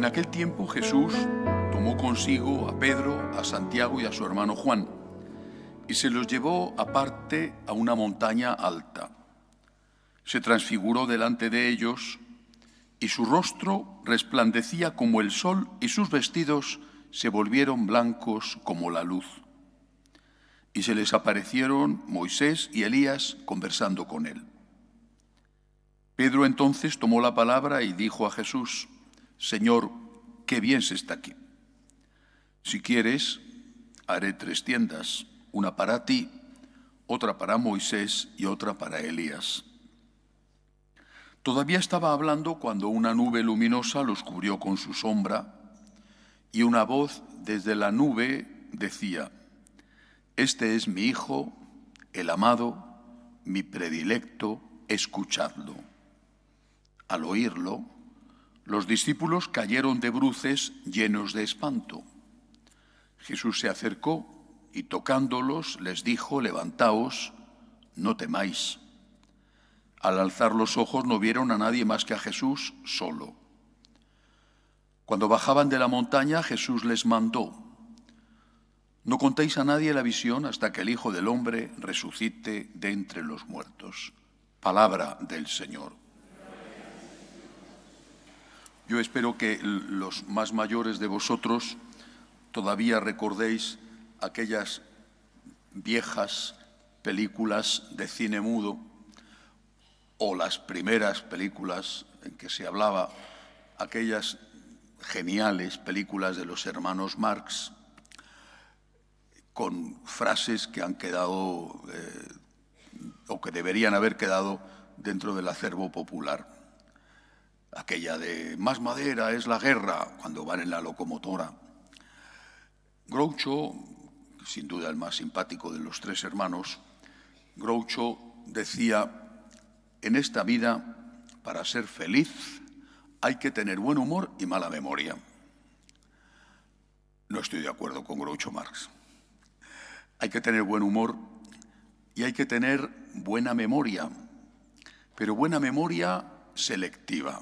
En aquel tiempo Jesús tomó consigo a Pedro, a Santiago y a su hermano Juan, y se los llevó aparte a una montaña alta. Se transfiguró delante de ellos, y su rostro resplandecía como el sol, y sus vestidos se volvieron blancos como la luz. Y se les aparecieron Moisés y Elías conversando con él. Pedro entonces tomó la palabra y dijo a Jesús, Señor, qué bien se está aquí. Si quieres, haré tres tiendas, una para ti, otra para Moisés y otra para Elías. Todavía estaba hablando cuando una nube luminosa los cubrió con su sombra y una voz desde la nube decía, Este es mi Hijo, el amado, mi predilecto, escuchadlo. Al oírlo, los discípulos cayeron de bruces llenos de espanto. Jesús se acercó y tocándolos les dijo, levantaos, no temáis. Al alzar los ojos no vieron a nadie más que a Jesús solo. Cuando bajaban de la montaña, Jesús les mandó, no contéis a nadie la visión hasta que el Hijo del Hombre resucite de entre los muertos. Palabra del Señor. Yo espero que los más mayores de vosotros todavía recordéis aquellas viejas películas de cine mudo o las primeras películas en que se hablaba, aquellas geniales películas de los hermanos Marx, con frases que han quedado eh, o que deberían haber quedado dentro del acervo popular. Aquella de más madera es la guerra cuando van en la locomotora. Groucho, sin duda el más simpático de los tres hermanos, Groucho decía, en esta vida, para ser feliz, hay que tener buen humor y mala memoria. No estoy de acuerdo con Groucho Marx. Hay que tener buen humor y hay que tener buena memoria, pero buena memoria selectiva.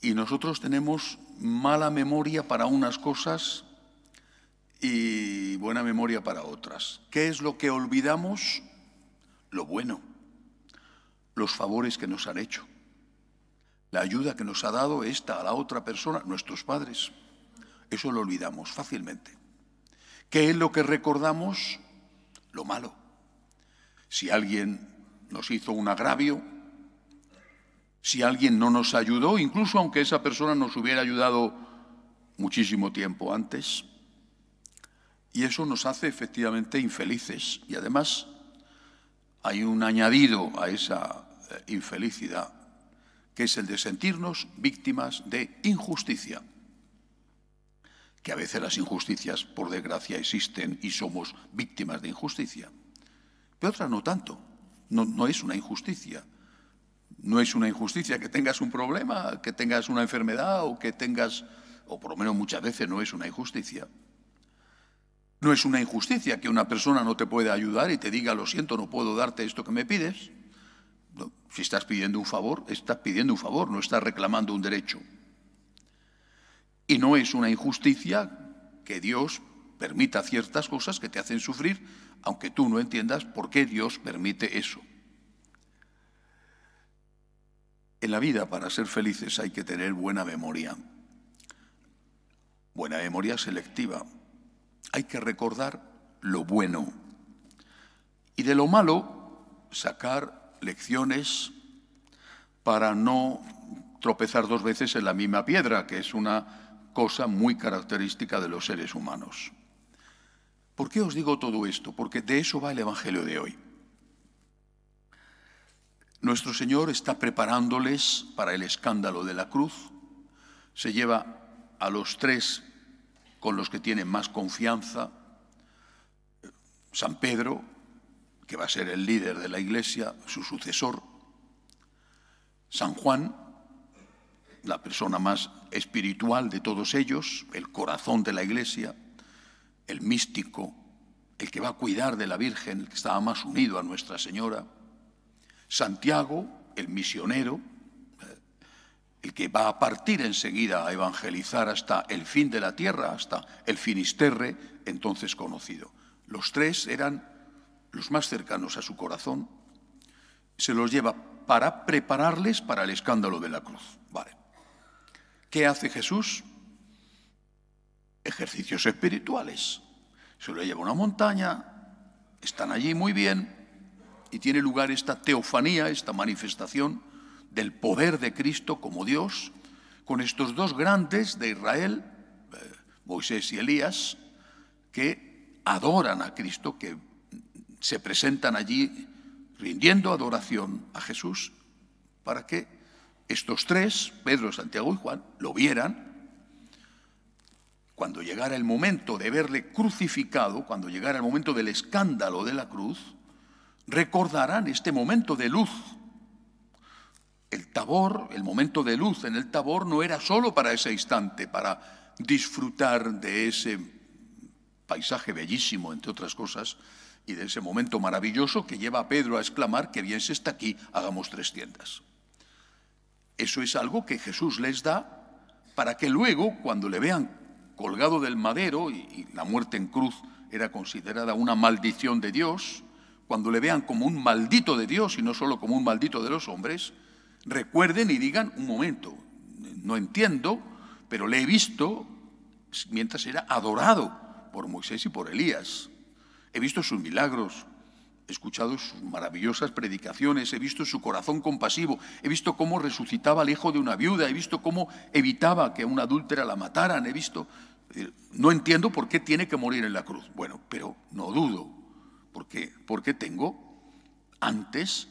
Y nosotros tenemos mala memoria para unas cosas y buena memoria para otras. ¿Qué es lo que olvidamos? Lo bueno, los favores que nos han hecho, la ayuda que nos ha dado esta a la otra persona, nuestros padres. Eso lo olvidamos fácilmente. ¿Qué es lo que recordamos? Lo malo. Si alguien nos hizo un agravio, si alguien no nos ayudó, incluso aunque esa persona nos hubiera ayudado muchísimo tiempo antes. Y eso nos hace efectivamente infelices. Y además hay un añadido a esa eh, infelicidad, que es el de sentirnos víctimas de injusticia. Que a veces las injusticias, por desgracia, existen y somos víctimas de injusticia. Pero otras no tanto. No, es una injusticia no es una injusticia que tengas un problema, que tengas una enfermedad o que tengas, o por lo menos muchas veces no es una injusticia. No es una injusticia que una persona no te pueda ayudar y te diga, lo siento, no puedo darte esto que me pides. si estás pidiendo un favor, estás pidiendo un favor, no estás reclamando un derecho. Y no es una injusticia que Dios permita ciertas cosas que te hacen sufrir, aunque tú no entiendas por qué Dios permite eso. En la vida, para ser felices, hay que tener buena memoria. Buena memoria selectiva. Hay que recordar lo bueno. Y de lo malo, sacar lecciones para no tropezar dos veces en la misma piedra, que es una cosa muy característica de los seres humanos. ¿Por qué os digo todo esto? Porque de eso va el Evangelio de hoy. Nuestro Señor está preparándoles para el escándalo de la cruz, se lleva a los tres con los que tiene más confianza, San Pedro, que va a ser el líder de la Iglesia, su sucesor, San Juan, la persona más espiritual de todos ellos, el corazón de la Iglesia, el místico, el que va a cuidar de la Virgen, el que estaba más unido a Nuestra Señora, Santiago, el misionero, eh, el que va a partir enseguida a evangelizar hasta el fin de la tierra, hasta el Finisterre, entonces conocido. Los tres eran los más cercanos a su corazón. Se los lleva para prepararles para el escándalo de la cruz. Vale. ¿Qué hace Jesús? Ejercicios espirituales. Se los lleva a una montaña, están allí muy bien, y tiene lugar esta teofanía, esta manifestación del poder de Cristo como Dios, con estos dos grandes de Israel, eh, Moisés y Elías, que adoran a Cristo, que se presentan allí rindiendo adoración a Jesús, para que estos tres, Pedro, Santiago y Juan, lo vieran cuando llegara el momento de verle crucificado, cuando llegara el momento del escándalo de la cruz, recordarán este momento de luz. El tabor, el momento de luz en el tabor no era solo para ese instante, para disfrutar de ese paisaje bellísimo, entre otras cosas, y de ese momento maravilloso que lleva a Pedro a exclamar que bien se está aquí, hagamos tres tiendas. Eso es algo que Jesús les da para que luego, cuando le vean colgado del madero, y, y la muerte en cruz era considerada una maldición de Dios, cuando le vean como un maldito de Dios y no solo como un maldito de los hombres, recuerden y digan, un momento, no entiendo, pero le he visto mientras era adorado por Moisés y por Elías. He visto sus milagros, he escuchado sus maravillosas predicaciones, he visto su corazón compasivo, he visto cómo resucitaba al hijo de una viuda, he visto cómo evitaba que a una adúltera la mataran, he visto... No entiendo por qué tiene que morir en la cruz. Bueno, pero no dudo ¿Por qué? porque tengo antes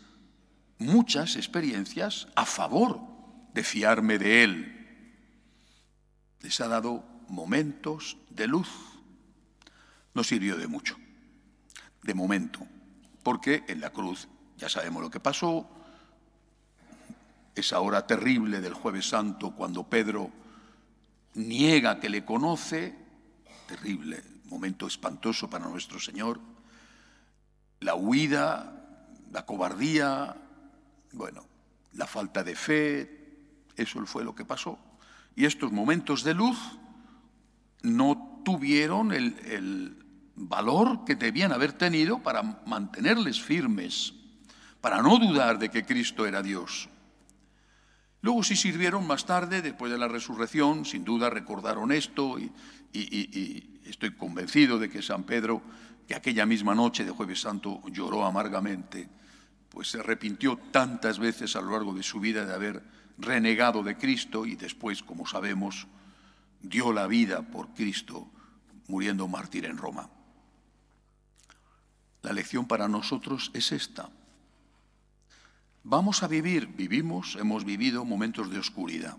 muchas experiencias a favor de fiarme de Él. Les ha dado momentos de luz. No sirvió de mucho, de momento, porque en la cruz ya sabemos lo que pasó, esa hora terrible del jueves santo cuando Pedro niega que le conoce, terrible, momento espantoso para nuestro Señor, la huida, la cobardía, bueno, la falta de fe, eso fue lo que pasó. Y estos momentos de luz no tuvieron el, valor que debían haber tenido para mantenerles firmes, para no dudar de que Cristo era Dios. Luego si sirvieron más tarde, después de la resurrección, sin duda recordaron esto y, y, estoy convencido de que San Pedro, que aquella misma noche de jueves santo lloró amargamente, pues se arrepintió tantas veces a lo largo de su vida de haber renegado de Cristo y después, como sabemos, dio la vida por Cristo muriendo mártir en Roma. La lección para nosotros es esta. Vamos a vivir, vivimos, hemos vivido momentos de oscuridad.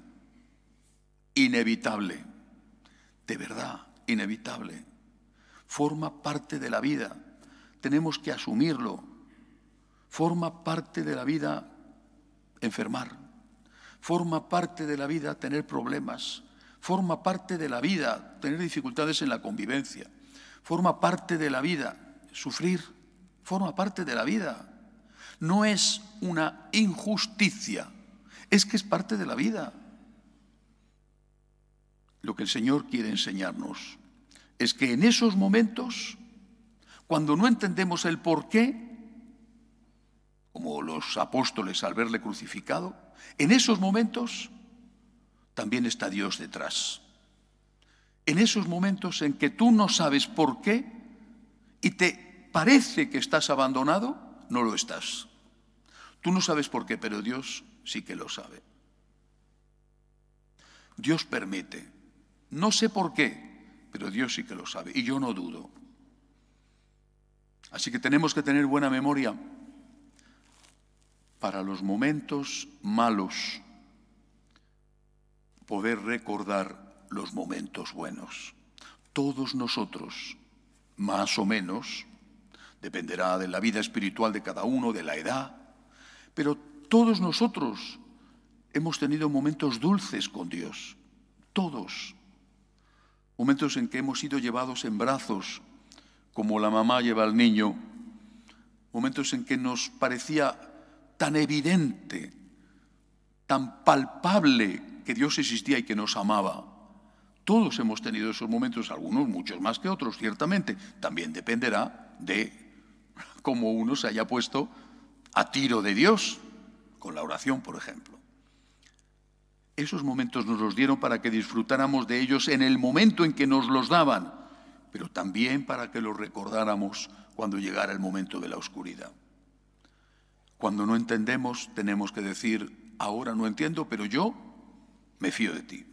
Inevitable, de verdad, inevitable. Forma parte de la vida, tenemos que asumirlo. Forma parte de la vida enfermar, forma parte de la vida tener problemas, forma parte de la vida tener dificultades en la convivencia, forma parte de la vida sufrir, forma parte de la vida no es una injusticia, es que es parte de la vida. Lo que el Señor quiere enseñarnos es que en esos momentos, cuando no entendemos el por qué, como los apóstoles al verle crucificado, en esos momentos también está Dios detrás. En esos momentos en que tú no sabes por qué y te parece que estás abandonado, no lo estás. Tú no sabes por qué, pero Dios sí que lo sabe. Dios permite. No sé por qué, pero Dios sí que lo sabe. Y yo no dudo. Así que tenemos que tener buena memoria para los momentos malos, poder recordar los momentos buenos. Todos nosotros, más o menos, dependerá de la vida espiritual de cada uno, de la edad, pero todos nosotros hemos tenido momentos dulces con Dios, todos. Momentos en que hemos sido llevados en brazos, como la mamá lleva al niño. Momentos en que nos parecía tan evidente, tan palpable que Dios existía y que nos amaba. Todos hemos tenido esos momentos, algunos muchos más que otros, ciertamente. También dependerá de cómo uno se haya puesto a tiro de Dios, con la oración, por ejemplo. Esos momentos nos los dieron para que disfrutáramos de ellos en el momento en que nos los daban, pero también para que los recordáramos cuando llegara el momento de la oscuridad. Cuando no entendemos, tenemos que decir, ahora no entiendo, pero yo me fío de ti.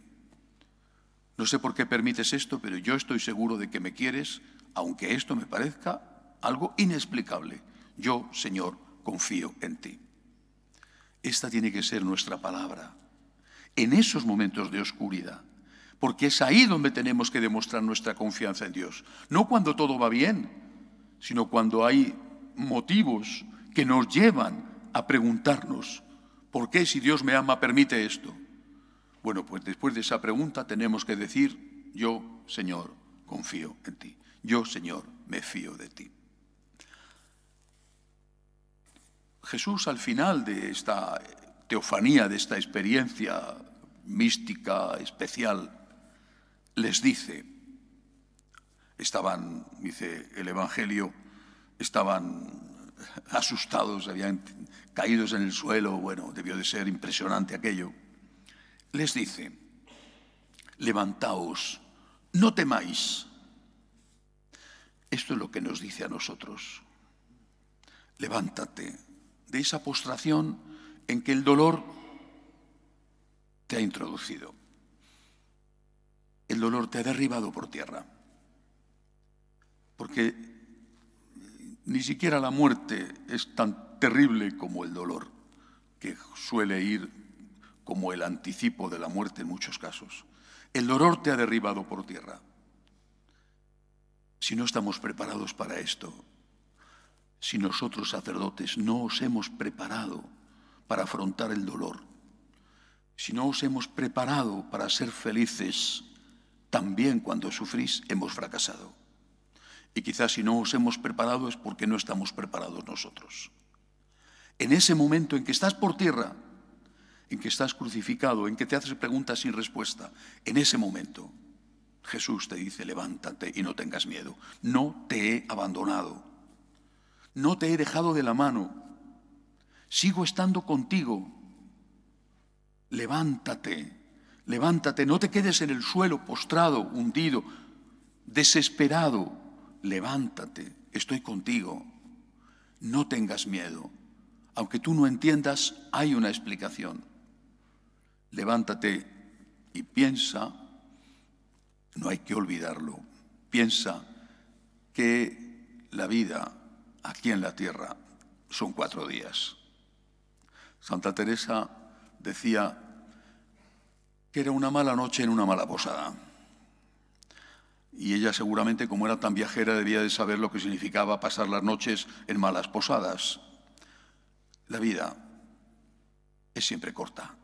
No sé por qué permites esto, pero yo estoy seguro de que me quieres, aunque esto me parezca algo inexplicable. Yo, Señor, confío en ti. Esta tiene que ser nuestra palabra en esos momentos de oscuridad, porque es ahí donde tenemos que demostrar nuestra confianza en Dios. No cuando todo va bien, sino cuando hay motivos que nos llevan a preguntarnos, ¿por qué si Dios me ama permite esto? Bueno, pues después de esa pregunta tenemos que decir, yo, Señor, confío en ti. Yo, Señor, me fío de ti. Jesús al final de esta teofanía, de esta experiencia mística especial, les dice, estaban, dice el Evangelio, estaban asustados, habían caídos en el suelo, bueno, debió de ser impresionante aquello, les dice, levantaos, no temáis. Esto es lo que nos dice a nosotros. Levántate, de esa postración en que el dolor te ha introducido. El dolor te ha derribado por tierra. Porque ni siquiera la muerte es tan terrible como el dolor, que suele ir como el anticipo de la muerte en muchos casos. El dolor te ha derribado por tierra. Si no estamos preparados para esto, si nosotros sacerdotes no os hemos preparado para afrontar el dolor, si no os hemos preparado para ser felices, también cuando sufrís hemos fracasado. Y quizás si no os hemos preparado es porque no estamos preparados nosotros. En ese momento en que estás por tierra, en que estás crucificado, en que te haces preguntas sin respuesta, en ese momento Jesús te dice, levántate y no tengas miedo, no te he abandonado, no te he dejado de la mano, sigo estando contigo, levántate, levántate, no te quedes en el suelo postrado, hundido, desesperado, levántate, estoy contigo, no tengas miedo, aunque tú no entiendas, hay una explicación. Levántate y piensa, no hay que olvidarlo, piensa que la vida aquí en la tierra son cuatro días. Santa Teresa decía que era una mala noche en una mala posada. Y ella seguramente, como era tan viajera, debía de saber lo que significaba pasar las noches en malas posadas. La vida es siempre corta.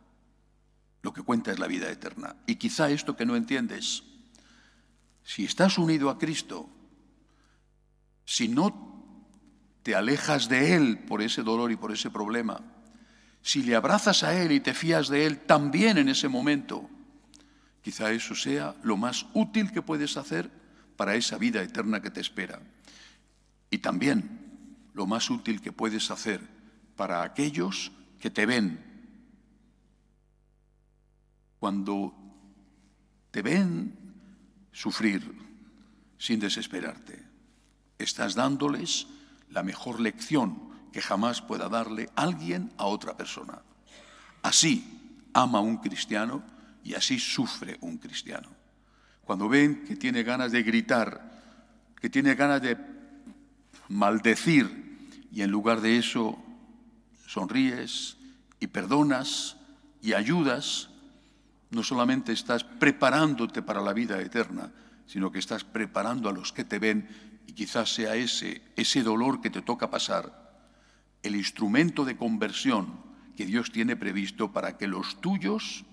Lo que cuenta es la vida eterna. Y quizá esto que no entiendes, si estás unido a Cristo, si no te alejas de Él por ese dolor y por ese problema, si le abrazas a Él y te fías de Él también en ese momento, quizá eso sea lo más útil que puedes hacer para esa vida eterna que te espera. Y también lo más útil que puedes hacer para aquellos que te ven. Cuando te ven sufrir sin desesperarte, estás dándoles la mejor lección que jamás pueda darle alguien a otra persona. Así ama un cristiano y así sufre un cristiano. Cuando ven que tiene ganas de gritar, que tiene ganas de maldecir y en lugar de eso sonríes y perdonas y ayudas, no solamente estás preparándote para la vida eterna, sino que estás preparando a los que te ven y quizás sea ese, ese dolor que te toca pasar, el instrumento de conversión que Dios tiene previsto para que los tuyos,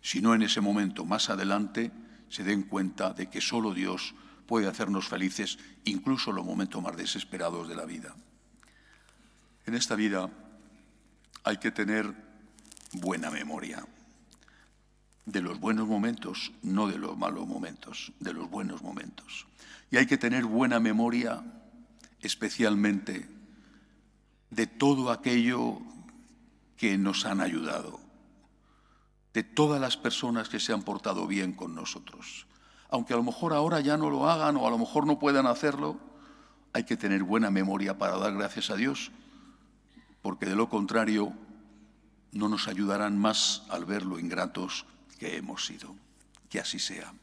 si no en ese momento, más adelante, se den cuenta de que solo Dios puede hacernos felices, incluso en los momentos más desesperados de la vida. En esta vida hay que tener buena memoria de los buenos momentos, no de los malos momentos, de los buenos momentos. Y hay que tener buena memoria, especialmente de todo aquello que nos han ayudado, de todas las personas que se han portado bien con nosotros. Aunque a lo mejor ahora ya no lo hagan o a lo mejor no puedan hacerlo, hay que tener buena memoria para dar gracias a Dios, porque de lo contrario no nos ayudarán más al verlo ingratos que hemos sido. Que así sea.